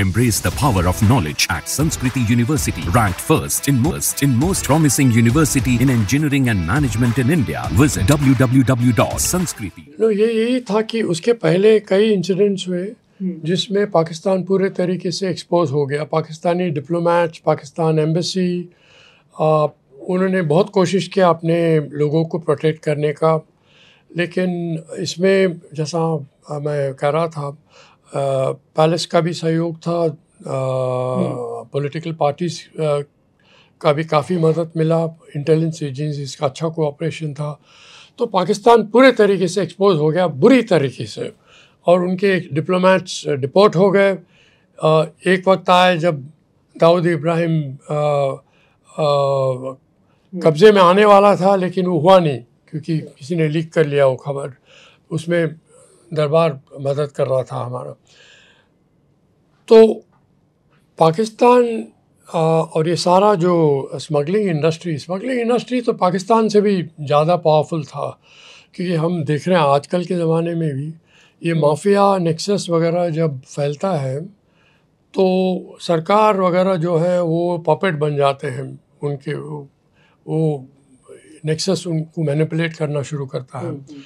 Embrace the power of knowledge at Sanskriti University, ranked first in most in most promising university in engineering and management in India. Visit www.sanskriti. No, ये यही था कि उसके पहले कई incidents हुए जिसमें पाकिस्तान पूरे तरीके से एक्सपोज हो गया पाकिस्तानी डिप्लोमेट्स पाकिस्तान एम्बेसी उन्होंने बहुत कोशिश किया अपने लोगों को protect करने का लेकिन इसमें जैसा मैं कह रहा था पैलेस का भी सहयोग था पॉलिटिकल पार्टीज हम्म। का भी काफ़ी मदद मिला इंटेलिजेंस एजेंसीज का अच्छा कोऑपरेशन था तो पाकिस्तान पूरे तरीके से एक्सपोज हो गया बुरी तरीके से और उनके डिप्लोमेट्स डिपोर्ट हो गए एक वक्त आया जब दाऊद इब्राहिम कब्ज़े में आने वाला था लेकिन वो हुआ नहीं क्योंकि किसी ने लीक कर लिया वो खबर उसमें दरबार मदद कर रहा था हमारा तो पाकिस्तान और ये सारा जो स्मगलिंग इंडस्ट्री स्मगलिंग इंडस्ट्री तो पाकिस्तान से भी ज़्यादा पावरफुल था क्योंकि हम देख रहे हैं आजकल के ज़माने में भी ये माफिया नेक्सस वगैरह जब फैलता है तो सरकार वगैरह जो है वो पपेट बन जाते हैं उनके वो नेक्सस उनको मैनिपुलेट करना शुरू करता है हम्म, हम्म।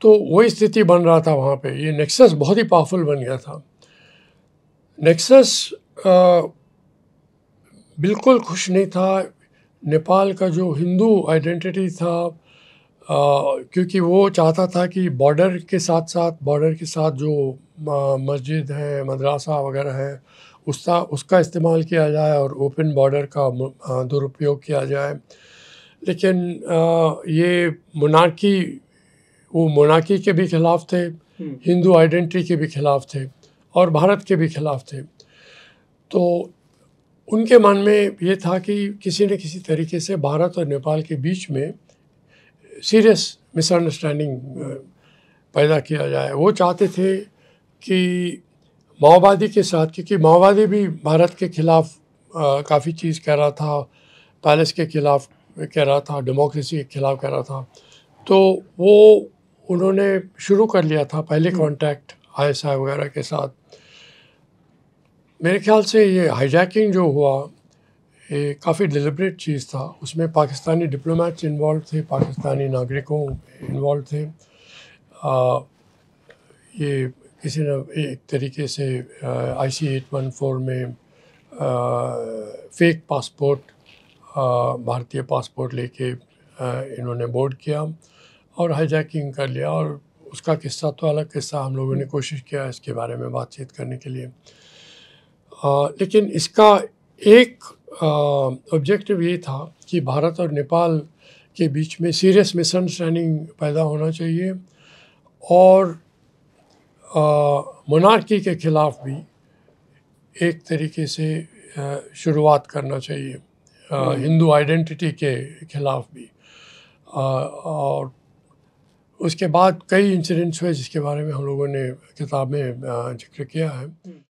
तो वो स्थिति बन रहा था वहाँ पे ये नेक्सस बहुत ही पावरफुल बन गया था नेक्सस बिल्कुल खुश नहीं था नेपाल का जो हिंदू आइडेंटिटी था आ, क्योंकि वो चाहता था कि बॉर्डर के साथ साथ बॉर्डर के साथ जो मस्जिद है मदरसा वगैरह है उसका उसका इस्तेमाल किया जाए और ओपन बॉर्डर का दुरुपयोग किया जाए लेकिन आ, ये मुनार्की वो मोनाकी के भी खिलाफ थे हम्म। हिंदू आइडेंटिटी के भी खिलाफ थे और भारत के भी खिलाफ थे तो उनके मन में ये था कि किसी न किसी तरीके से भारत और नेपाल के बीच में सीरियस मिसअंडरस्टैंडिंग पैदा किया जाए वो चाहते थे कि माओवादी के साथ क्योंकि माओवादी भी भारत के खिलाफ काफ़ी चीज़ कह रहा था पैलेस के खिलाफ कह रहा था डेमोक्रेसी के खिलाफ कह रहा था तो वो उन्होंने शुरू कर लिया था पहले कांटेक्ट हम्म। आईएसआई वगैरह के साथ मेरे ख्याल से ये हाईजैकिंग जो हुआ ये काफ़ी डिलिब्रेट चीज़ था उसमें पाकिस्तानी डिप्लोमेट्स इन्वॉल्व थे पाकिस्तानी नागरिकों इन्वॉल्व थे आ, ये किसी न एक तरीके से I C eight one four में आ, फेक पासपोर्ट भारतीय पासपोर्ट लेके इन्होंने बोर्ड किया और हाईजैकिंग कर लिया और उसका किस्सा तो अलग किस्सा हम लोगों ने कोशिश किया इसके बारे में बातचीत करने के लिए आ, लेकिन इसका एक ऑब्जेक्टिव ये था कि भारत और नेपाल के बीच में सीरियस मिसअंडरस्टैंडिंग पैदा होना चाहिए और मोनार्की के ख़िलाफ़ भी एक तरीके से आ, शुरुआत करना चाहिए हम्म। हिंदू आइडेंटिटी के ख़िलाफ़ भी और उसके बाद कई इंसिडेंट्स हुए जिसके बारे में हम लोगों ने किताब में जिक्र किया है हम्म।